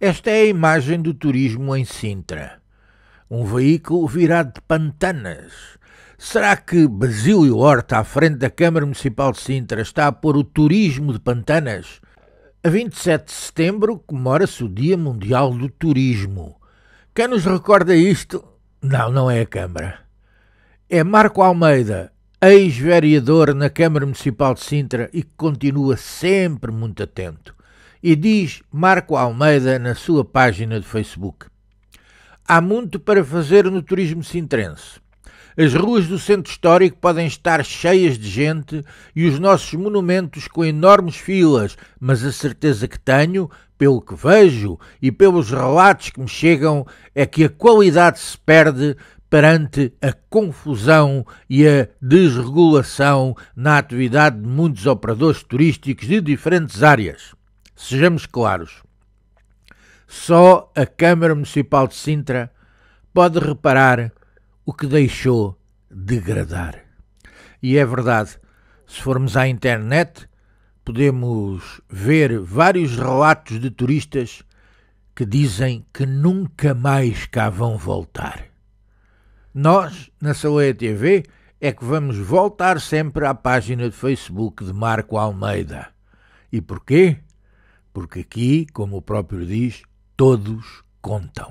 Esta é a imagem do turismo em Sintra. Um veículo virado de pantanas. Será que Basílio Horta, à frente da Câmara Municipal de Sintra, está a pôr o turismo de pantanas? A 27 de setembro comemora-se o Dia Mundial do Turismo. Quem nos recorda isto? Não, não é a Câmara. É Marco Almeida, ex-vereador na Câmara Municipal de Sintra e que continua sempre muito atento. E diz Marco Almeida na sua página de Facebook: Há muito para fazer no turismo sintrense. As ruas do centro histórico podem estar cheias de gente e os nossos monumentos com enormes filas, mas a certeza que tenho, pelo que vejo e pelos relatos que me chegam, é que a qualidade se perde perante a confusão e a desregulação na atividade de muitos operadores turísticos de diferentes áreas. Sejamos claros, só a Câmara Municipal de Sintra pode reparar o que deixou degradar. E é verdade, se formos à internet, podemos ver vários relatos de turistas que dizem que nunca mais cá vão voltar. Nós, na Saloia TV, é que vamos voltar sempre à página de Facebook de Marco Almeida. E porquê? porque aqui, como o próprio diz, todos contam.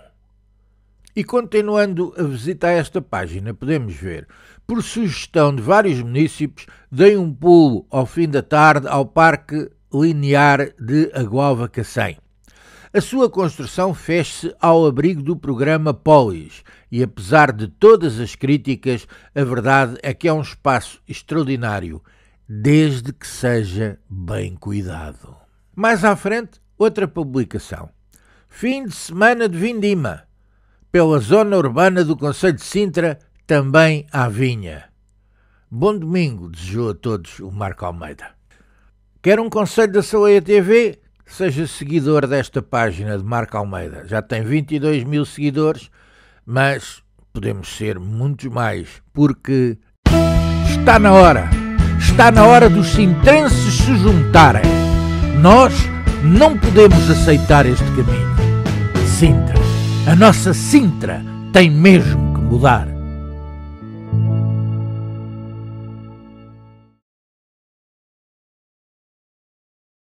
E continuando a visita a esta página, podemos ver, por sugestão de vários municípios, dei um pulo ao fim da tarde ao Parque Linear de Agualva Cacém. A sua construção fez-se ao abrigo do programa Polis e, apesar de todas as críticas, a verdade é que é um espaço extraordinário, desde que seja bem cuidado. Mais à frente, outra publicação. Fim de semana de Vindima. Pela zona urbana do Conselho de Sintra, também há vinha. Bom domingo, desejou a todos o Marco Almeida. Quer um conselho da Saleia TV? Seja seguidor desta página de Marco Almeida. Já tem 22 mil seguidores, mas podemos ser muitos mais, porque está na hora. Está na hora dos sintrenses se juntarem. Nós não podemos aceitar este caminho. Sintra, a nossa Sintra tem mesmo que mudar.